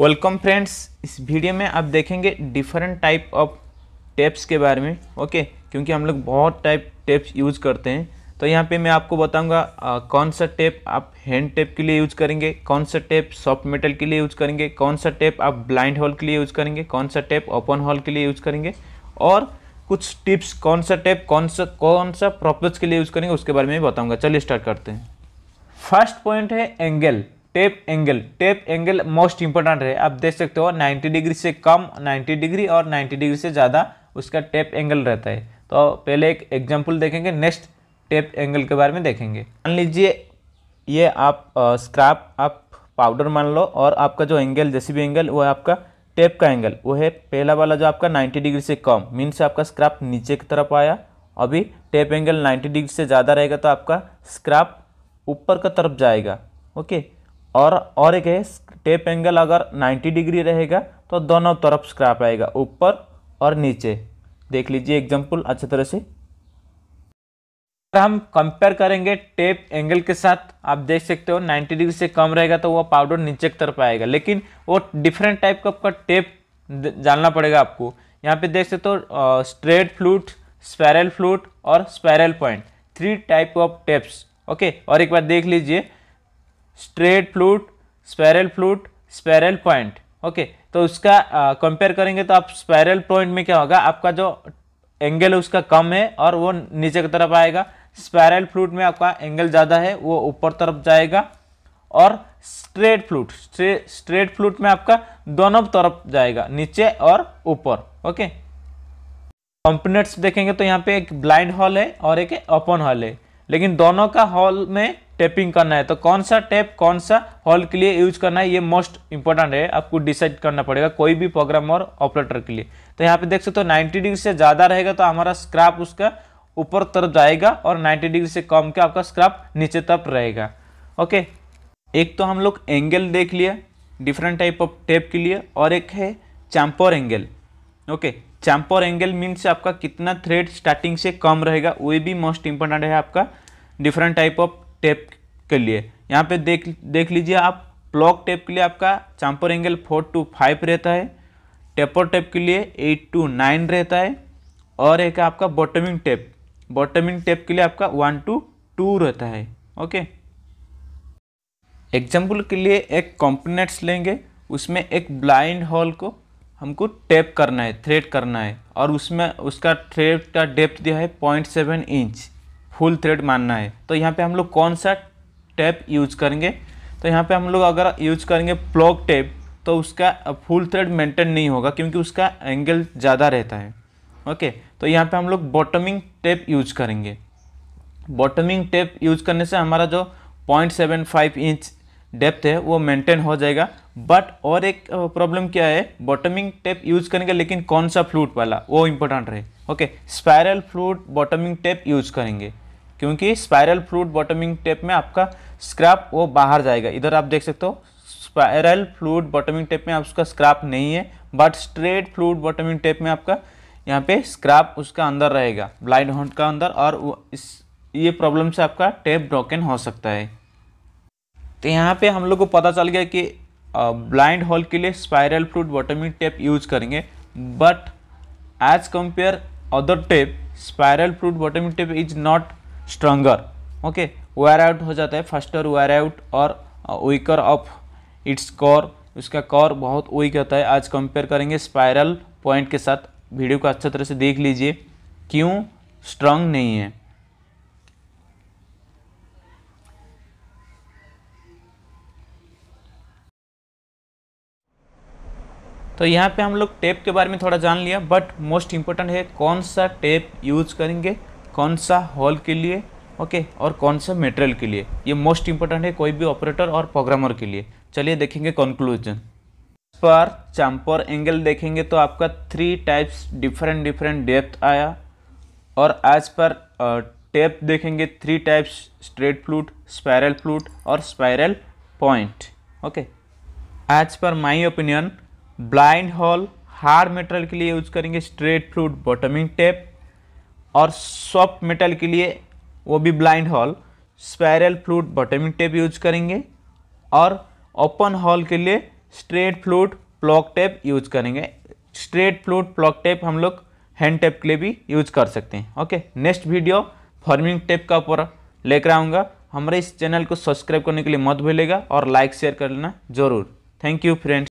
welcome friends इस video में आप देखेंगे डिफरेंट टाइप ऑफ टेप्स के बारे में ओके क्योंकि हम लोग बहुत टाइप टेप्स यूज़ करते हैं तो यहाँ पे मैं आपको बताऊंगा कौन सा टेप आप हैंड टेप के लिए यूज करेंगे कौन सा टेप सॉफ्ट मेटल के लिए यूज करेंगे कौन सा टेप आप ब्लाइंड हॉल के लिए यूज करेंगे कौन सा टेप ओपन हॉल के लिए यूज करेंगे और कुछ टिप्स कौन सा टेप कौन सा कौन सा प्रॉपर्स के लिए यूज करेंगे उसके बारे में बताऊँगा चलिए स्टार्ट करते हैं फर्स्ट पॉइंट है angle tap angle tap angle most important है आप देख सकते हो 90 डिग्री से कम 90 डिग्री और 90 डिग्री से ज़्यादा उसका टेप एंगल रहता है तो पहले एक एग्जाम्पल देखेंगे नेक्स्ट टेप एंगल के बारे में देखेंगे मान लीजिए ये आप स्क्रैप आप पाउडर मान लो और आपका जो एंगल जैसे भी एंगल वो है आपका टेप का एंगल वो है पहला वाला जो आपका नाइन्टी डिग्री से कम मीन्स आपका स्क्रैप नीचे की तरफ आया अभी टेप एंगल नाइन्टी डिग्री से ज़्यादा रहेगा तो आपका स्क्रैप ऊपर का तरफ जाएगा ओके और और एक है टेप एंगल अगर 90 डिग्री रहेगा तो दोनों तरफ स्क्रैप आएगा ऊपर और नीचे देख लीजिए एग्जाम्पल अच्छे तरह से हम कंपेयर करेंगे टेप एंगल के साथ आप देख सकते हो 90 डिग्री से कम रहेगा तो वो पाउडर नीचे की तरफ आएगा लेकिन वो डिफरेंट टाइप का टेप जानना पड़ेगा आपको यहाँ पे देख सकते हो स्ट्रेट फ्लूट स्पैरल फ्लूट और spiral point three type of taps okay और एक बार देख लीजिए straight flute spiral flute spiral point okay तो उसका कंपेयर करेंगे तो आप स्पैरल पॉइंट में क्या होगा आपका जो एंगल है उसका कम है और वो नीचे की तरफ आएगा स्पैरल फ्लूट में आपका एंगल ज़्यादा है वो ऊपर तरफ जाएगा और स्ट्रेट फ्लूट स्ट्रेट फ्लूट में आपका दोनों तरफ जाएगा नीचे और ऊपर ओके कंपोनेंट्स देखेंगे तो यहाँ पे एक ब्लाइंड हॉल है और एक ओपन हॉल है लेकिन दोनों का हॉल में टैपिंग करना है तो कौन सा टैप कौन सा हॉल के लिए यूज करना है ये मोस्ट इंपॉर्टेंट है आपको डिसाइड करना पड़ेगा कोई भी प्रोग्राम और ऑपरेटर के लिए तो यहाँ पे देख सकते हो तो नाइन्टी डिग्री से ज़्यादा रहेगा तो हमारा स्क्रैप उसका ऊपर तरफ जाएगा और नाइन्टी डिग्री से कम के आपका स्क्रैप नीचे तरफ रहेगा ओके एक तो हम लोग एंगल देख लिया डिफरेंट टाइप ऑफ टेप के लिए और एक है chamfer angle okay chamfer angle means आपका कितना थ्रेड स्टार्टिंग से कम रहेगा वो भी मोस्ट इंपॉर्टेंट है आपका डिफरेंट टाइप ऑफ टेप के लिए यहाँ पे देख देख लीजिए आप प्लॉक टेप के लिए आपका chamfer angle four two five रहता है टेपर टेप के लिए एट टू नाइन रहता है और एक आपका बॉटमिंग टेप बॉटमिंग टेप के लिए आपका वन टू टू रहता है ओके एग्जाम्पल के लिए एक कॉम्पोनेट्स लेंगे उसमें एक ब्लाइंड हॉल को हमको टेप करना है थ्रेड करना है और उसमें उसका थ्रेड का डेप्थ दिया है point seven inch full thread मानना है तो यहाँ पे हम लोग कौन सा टैप यूज करेंगे तो यहाँ पे हम लोग अगर यूज करेंगे प्लॉग टैप तो उसका फुल थ्रेड मेंटेन नहीं होगा क्योंकि उसका एंगल ज़्यादा रहता है ओके तो यहाँ पे हम लोग बॉटमिंग टेप यूज करेंगे बॉटमिंग टेप यूज करने से हमारा जो point seven five inch depth है वो मेंटेन हो जाएगा बट और एक प्रॉब्लम क्या है बॉटमिंग टेप यूज करेंगे लेकिन कौन सा फ्लूट वाला वो इम्पोर्टेंट रहे okay spiral flute bottoming tap use करेंगे क्योंकि स्पायरल फ्लूड बॉटमिंग टेप में आपका स्क्रैप वो बाहर जाएगा इधर आप देख सकते हो स्पायरल फ्लूड बॉटमिंग टेप में उसका स्क्रैप नहीं है but straight flute bottoming tap में आपका यहाँ पे स्क्रैप उसका अंदर रहेगा ब्लाइंड हॉन्ट का अंदर और इस ये प्रॉब्लम से आपका टेप ब्रोकन हो सकता है तो यहाँ पे हम लोग को पता चल गया कि ब्लाइंड हॉल के लिए spiral flute bottoming tap use करेंगे but as compare other tap spiral flute bottoming tap is not stronger okay wear out हो जाता है फास्टर वेयर आउट और वीकर ऑफ इट्स कॉर उसका कॉर बहुत वीक होता है आज कंपेयर करेंगे स्पायरल पॉइंट के साथ वीडियो को अच्छी तरह से देख लीजिए क्यों स्ट्रांग नहीं है तो यहाँ पे हम लोग टेप के बारे में थोड़ा जान लिया बट मोस्ट इम्पोर्टेंट है कौन सा टेप यूज करेंगे कौन सा हॉल के लिए ओके okay, और कौन सा मेटेरियल के लिए ये मोस्ट इंपॉर्टेंट है कोई भी ऑपरेटर और प्रोग्रामर के लिए चलिए देखेंगे कंक्लूजन पर चैम्पर एंगल देखेंगे तो आपका three types different different depth आया और एज पर टेप देखेंगे three types straight flute spiral flute और spiral point okay as per my opinion blind hole hard material के लिए यूज करेंगे स्ट्रेट फ्लूट बॉटमिंग टेप और सॉफ्ट मेटल के लिए वो भी blind hole spiral flute bottoming tap use करेंगे और ओपन हॉल के लिए straight flute plug tap use करेंगे स्ट्रेट फ्लूट प्लॉक टेप हम लोग हैंड टेप के लिए भी यूज कर सकते हैं okay next video forming tap का ऊपर लेकर आऊँगा हमारे इस चैनल को सब्सक्राइब करने के लिए मत भूलेगा और लाइक शेयर कर लेना जरूर थैंक यू फ्रेंड्स